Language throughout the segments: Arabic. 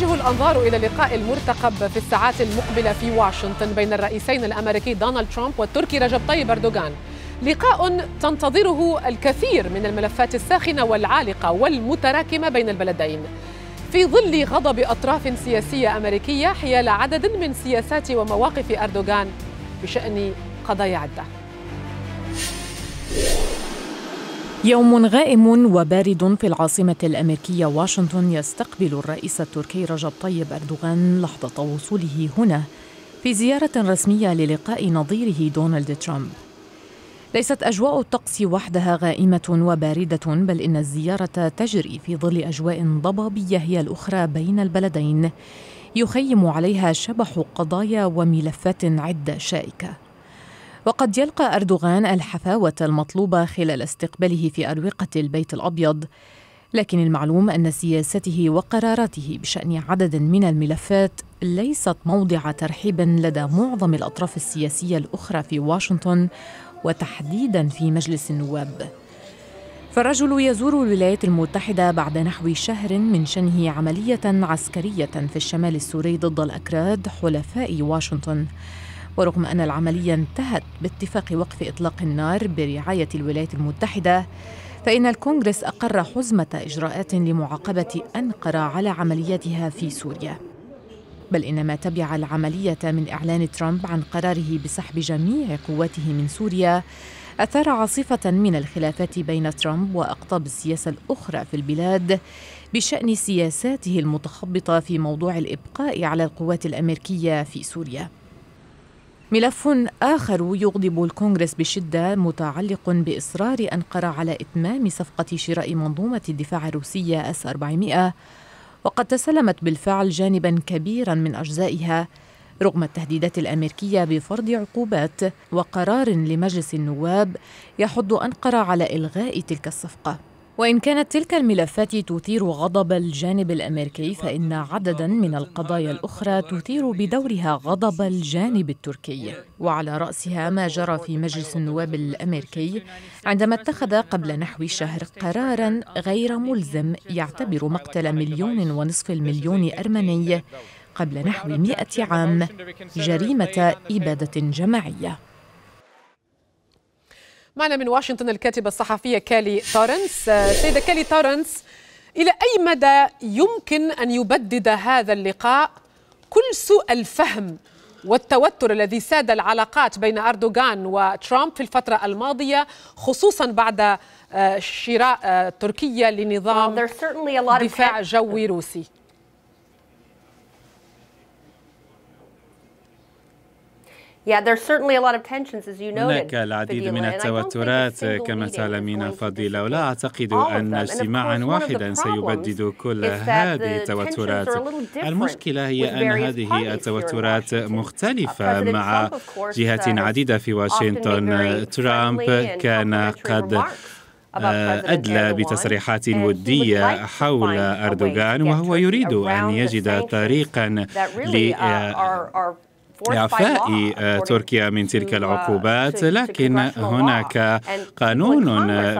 تتجه الأنظار إلى اللقاء المرتقب في الساعات المقبلة في واشنطن بين الرئيسين الأمريكي دونالد ترامب والتركي رجب طيب أردوغان لقاء تنتظره الكثير من الملفات الساخنة والعالقة والمتراكمة بين البلدين في ظل غضب أطراف سياسية أمريكية حيال عدد من سياسات ومواقف أردوغان بشأن قضايا عده يوم غائم وبارد في العاصمة الأمريكية واشنطن يستقبل الرئيس التركي رجب طيب أردوغان لحظة وصوله هنا في زيارة رسمية للقاء نظيره دونالد ترامب. ليست أجواء الطقس وحدها غائمة وباردة بل إن الزيارة تجري في ظل أجواء ضبابية هي الأخرى بين البلدين يخيم عليها شبح قضايا وملفات عدة شائكة. وقد يلقى أردوغان الحفاوة المطلوبة خلال استقباله في أروقة البيت الأبيض لكن المعلوم أن سياسته وقراراته بشأن عدد من الملفات ليست موضع ترحيب لدى معظم الأطراف السياسية الأخرى في واشنطن وتحديدا في مجلس النواب فالرجل يزور الولايات المتحدة بعد نحو شهر من شنه عملية عسكرية في الشمال السوري ضد الأكراد حلفاء واشنطن ورغم أن العملية انتهت باتفاق وقف إطلاق النار برعاية الولايات المتحدة فإن الكونغرس أقر حزمة إجراءات لمعاقبة أنقرة على عملياتها في سوريا بل إن ما تبع العملية من إعلان ترامب عن قراره بسحب جميع قواته من سوريا أثار عاصفة من الخلافات بين ترامب وأقطاب السياسة الأخرى في البلاد بشأن سياساته المتخبطة في موضوع الإبقاء على القوات الأمريكية في سوريا ملف آخر يغضب الكونغرس بشدة متعلق بإصرار أنقرة على إتمام صفقة شراء منظومة الدفاع الروسية أس 400 وقد تسلمت بالفعل جانبا كبيرا من أجزائها رغم التهديدات الأمريكية بفرض عقوبات وقرار لمجلس النواب يحض أنقرة على إلغاء تلك الصفقة وإن كانت تلك الملفات تثير غضب الجانب الأمريكي فإن عددا من القضايا الأخرى تثير بدورها غضب الجانب التركي وعلى رأسها ما جرى في مجلس النواب الأمريكي عندما اتخذ قبل نحو شهر قرارا غير ملزم يعتبر مقتل مليون ونصف المليون أرمني قبل نحو مئة عام جريمة إبادة جماعية معنا من واشنطن الكاتبة الصحفية كالي تارنس آه، سيدة كالي تارنس إلى أي مدى يمكن أن يبدد هذا اللقاء كل سوء الفهم والتوتر الذي ساد العلاقات بين أردوغان وترامب في الفترة الماضية خصوصا بعد آه، شراء آه، تركيا لنظام دفاع جوي روسي هناك العديد من التوترات كما تعلمين فضيلة ولا أعتقد أن اجتماعا واحدا سيبدد كل هذه التوترات المشكلة هي أن هذه التوترات uh, مختلفة مع جهات عديدة في واشنطن ترامب كان قد آه، أدلى بتصريحات ودية حول أردوغان وهو يريد أن يجد طريقا uh, ل آه، إعفاء آه، تركيا من تلك uh, العقوبات لكن هناك قانون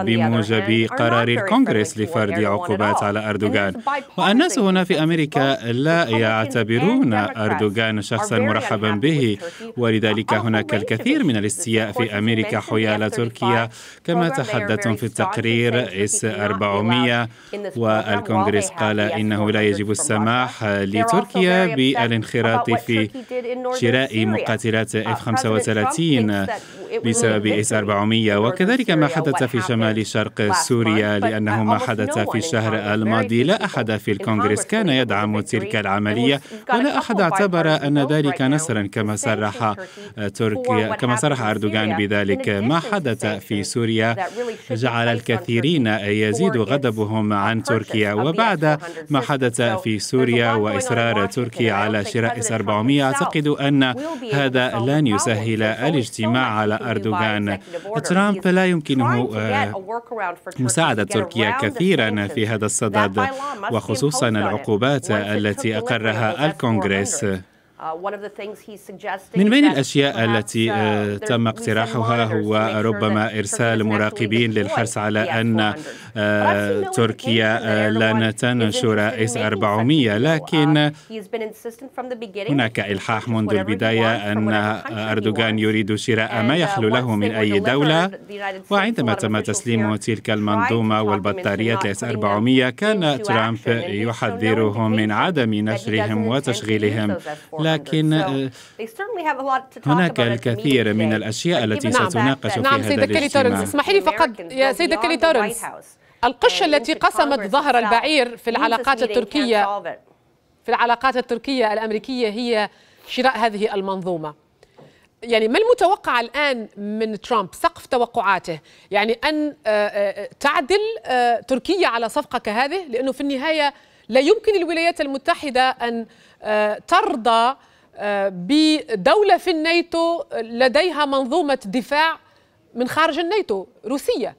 بموجب قرار الكونغرس لفرض عقوبات على أردوغان والناس هنا في أمريكا لا يعتبرون أردوغان شخصا مرحبا به ولذلك هناك الكثير من الاستياء في أمريكا حيال تركيا كما تحدثتم في التقرير إس 400 والكونغرس قال إنه لا يجب السماح لتركيا بالانخراط في شراء مقاتلات اف 35 آه، بسبب اس 400 وكذلك ما حدث في شمال شرق سوريا لانه ما حدث في الشهر الماضي لا احد في الكونغرس كان يدعم تلك العمليه ولا احد اعتبر ان ذلك نصرا كما صرح تركيا كما صرح اردوغان بذلك ما حدث في سوريا جعل الكثيرين يزيد غضبهم عن تركيا وبعد ما حدث في سوريا واصرار تركيا على شراء اس 400 اعتقد ان ان هذا لن يسهل الاجتماع على أردوغان ترامب لا يمكنه آه، مساعدة تركيا كثيرا في هذا الصدد وخصوصا العقوبات التي أقرها الكونغرس Uh, من بين الاشياء التي uh, uh, تم اقتراحها هو ربما ارسال مراقبين للحرص على ان تركيا لن تنشر اس 400 um, لكن هناك الحاح منذ البدايه ان اردوغان يريد شراء ما يخلو له من اي دوله وعندما تم تسليم تلك المنظومه والبطاريات لاس 400 كان ترامب يحذرهم من عدم نشرهم وتشغيلهم لا ولكن آه، هناك الكثير من الأشياء التي ستناقش في نعم سيدة كيلي تورنس اسمحي لي فقط يا سيدة كيلي تورنس القشة uh, التي قسمت ظهر البعير في العلاقات التركية في العلاقات التركية الأمريكية هي شراء هذه المنظومة يعني ما المتوقع الآن من ترامب سقف توقعاته يعني أن آه، آه، تعدل تركيا على صفقة كهذه لأنه في النهاية لا يمكن الولايات المتحدة أن آه، ترضى آه، بدولة في الناتو لديها منظومة دفاع من خارج الناتو روسية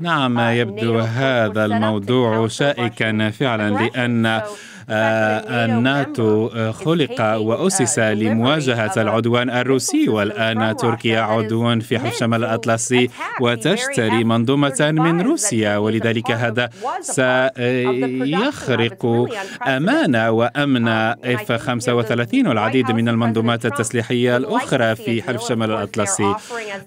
نعم يبدو هذا الموضوع شائكا فعلا لأن الناتو آه، خلق آه، وأسس لمواجهة العدوان الروسي والآن تركيا عضو في حلف شمال الأطلسي وتشتري منظومة من روسيا ولذلك هذا سيخرق أمان um, وأمن اف 35 والعديد من المنظومات التسليحية الأخرى في حلف شمال الأطلسي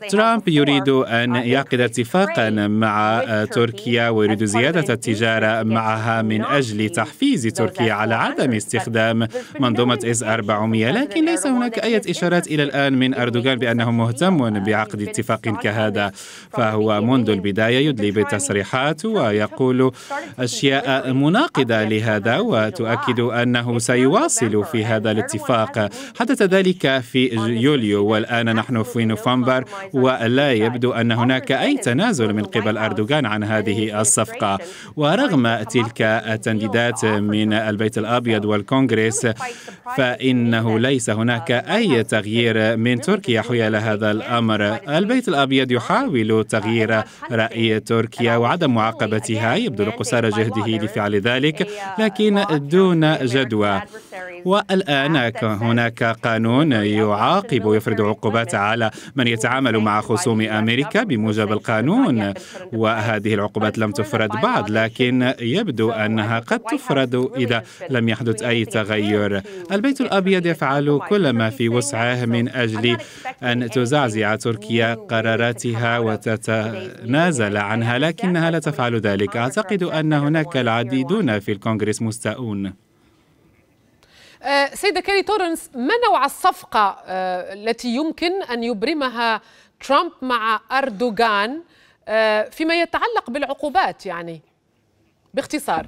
ترامب يريد uh, أن يعقد اتفاقا مع تركيا ويريد زيادة التجارة معها من أجل تحفيز تركيا على عدم استخدام منظومة إز 400 لكن ليس هناك أي إشارات إلى الآن من أردوغان بأنه مهتم بعقد اتفاق كهذا فهو منذ البداية يدلي بتصريحات ويقول أشياء مناقضة لهذا وتؤكد أنه سيواصل في هذا الاتفاق حدث ذلك في يوليو والآن نحن في نوفمبر ولا يبدو أن هناك أي تنازل من قبل أردوغان عن هذه الصفقة ورغم تلك التنديدات من البيت الأبيض والكونغرس فإنه ليس هناك أي تغيير من تركيا حيال هذا الأمر البيت الأبيض يحاول تغيير رأي تركيا وعدم معاقبتها يبدو قصارى جهده لفعل ذلك لكن دون جدوى والآن هناك قانون يعاقب ويفرض عقوبات على من يتعامل مع خصوم أمريكا بموجب القانون وهذه العقوبات لم تفرض بعد لكن يبدو أنها قد تفرض إذا لم يحدث أي تغير البيت الأبيض يفعل كل ما في وسعه من أجل أن تزعزع تركيا قراراتها وتتنازل عنها لكنها لا تفعل ذلك أعتقد أن هناك العديدون في الكونغرس مستاءون آه، سيدة كاري تورنس ما نوع الصفقة آه، التي يمكن أن يبرمها ترامب مع أردوغان آه، فيما يتعلق بالعقوبات يعني باختصار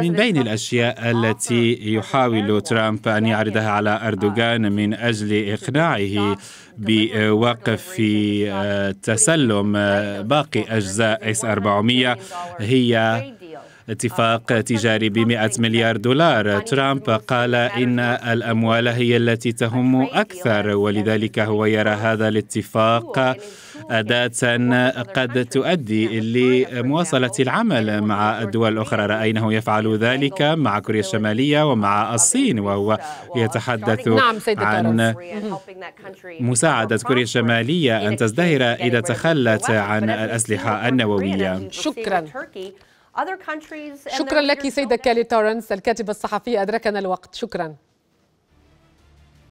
من بين الأشياء التي يحاول ترامب أن يعرضها على أردوغان uh, من أجل إقناعه بوقف uh, تسلم uh, باقي أجزاء إس 400 هي اتفاق تجاري ب 100 مليار دولار ترامب قال إن الأموال هي التي تهم أكثر ولذلك هو يرى هذا الاتفاق أداة قد تؤدي لمواصلة العمل مع الدول الأخرى رأيناه يفعل ذلك مع كوريا الشمالية ومع الصين وهو يتحدث نعم، عن مساعدة كوريا الشمالية أن تزدهر إذا تخلت عن الأسلحة النووية شكرا شكرا لك سيدة كالي تورنس الكاتبة الصحفية أدركنا الوقت شكرا